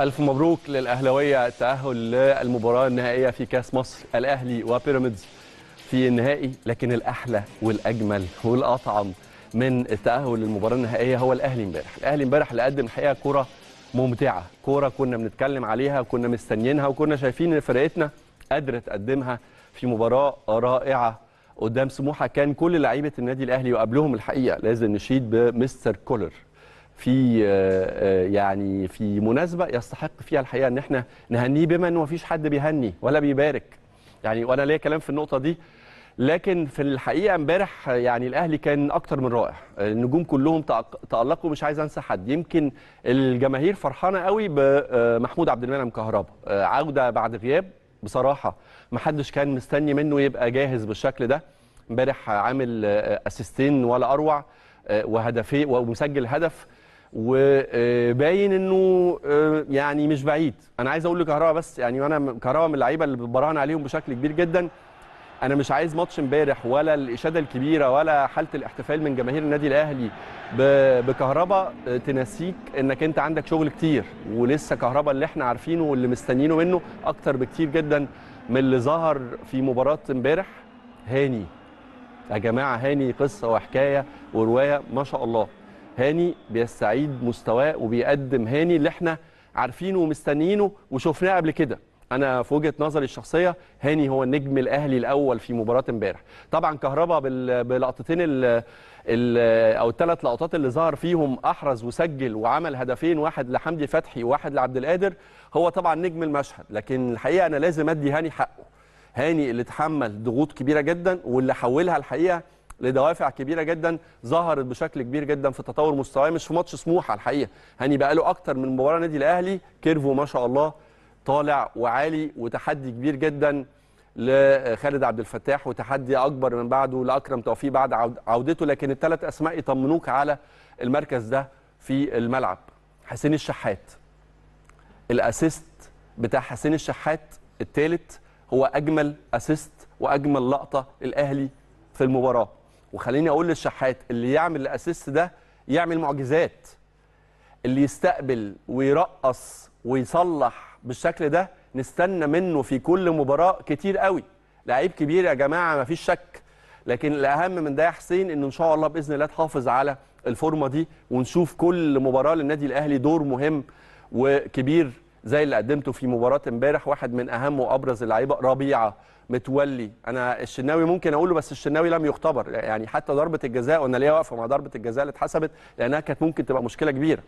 ألف مبروك للأهلاوية التأهل للمباراة النهائية في كأس مصر الأهلي وبيراميدز في النهائي لكن الأحلى والأجمل والأطعم من التأهل للمباراة النهائية هو الأهلي امبارح، الأهلي امبارح اللي قدم الحقيقة كرة ممتعة، كرة كنا بنتكلم عليها وكنا مستنيينها وكنا شايفين إن فرقتنا قادرة تقدمها في مباراة رائعة قدام سموحة كان كل لعيبة النادي الأهلي وقبلهم الحقيقة لازم نشيد بمستر كولر في آه، آه، يعني في مناسبه يستحق فيها الحقيقه ان احنا نهنيه بما ان مفيش حد بيهني ولا بيبارك يعني وانا ليا كلام في النقطه دي لكن في الحقيقه امبارح يعني الاهلي كان اكتر من رائع النجوم كلهم تالقوا مش عايز انسى حد يمكن الجماهير فرحانه قوي بمحمود آه، عبد المنعم كهربا عوده بعد غياب بصراحه ما حدش كان مستني منه يبقى جاهز بالشكل ده امبارح عامل اسيستين ولا اروع آه، وهدفين ومسجل هدف وباين آه، انه آه، يعني مش بعيد انا عايز اقول لكهرباء بس يعني انا كهرباء من اللعيبه اللي براهن عليهم بشكل كبير جدا انا مش عايز ماتش امبارح ولا الاشاده الكبيره ولا حاله الاحتفال من جماهير النادي الاهلي بكهرباء تنسيك انك انت عندك شغل كتير ولسه كهرباء اللي احنا عارفينه واللي مستنيينه منه اكتر بكتير جدا من اللي ظهر في مباراه امبارح هاني يا جماعه هاني قصه وحكايه وروايه ما شاء الله هاني بيستعيد مستواه وبيقدم هاني اللي احنا عارفينه ومستنيينه وشفناه قبل كده انا في وجهه نظري الشخصيه هاني هو النجم الاهلي الاول في مباراه امبارح طبعا كهربا بلقطتين ال او الثلاث لقطات اللي ظهر فيهم احرز وسجل وعمل هدفين واحد لحمدي فتحي وواحد لعبد القادر هو طبعا نجم المشهد لكن الحقيقه انا لازم ادي هاني حقه هاني اللي تحمل ضغوط كبيره جدا واللي حولها الحقيقه لدوافع كبيره جدا ظهرت بشكل كبير جدا في تطور مستواه مش في ماتش سموحه الحقيقه هاني بقى له اكتر من مباراه نادي الاهلي كيرفو ما شاء الله طالع وعالي وتحدي كبير جدا لخالد عبد الفتاح وتحدي اكبر من بعده لاكرم توفيق بعد عودته لكن الثلاث اسماء يطمنوك على المركز ده في الملعب حسين الشحات الاسيست بتاع حسين الشحات الثالث هو اجمل اسيست واجمل لقطه للاهلي في المباراه وخليني اقول للشحات اللي يعمل الاسيست ده يعمل معجزات اللي يستقبل ويرقص ويصلح بالشكل ده نستنى منه في كل مباراه كتير قوي لعيب كبير يا جماعه مفيش شك لكن الاهم من ده يا حسين ان ان شاء الله باذن الله تحافظ على الفورمه دي ونشوف كل مباراه للنادي الاهلي دور مهم وكبير زي اللي قدمته في مباراه امبارح واحد من اهم وابرز اللعيبه ربيعه متولي انا الشناوي ممكن اقوله بس الشناوي لم يختبر يعني حتى ضربه الجزاء وانا ليا واقفه مع ضربه الجزاء اللي اتحسبت لانها كانت ممكن تبقى مشكله كبيره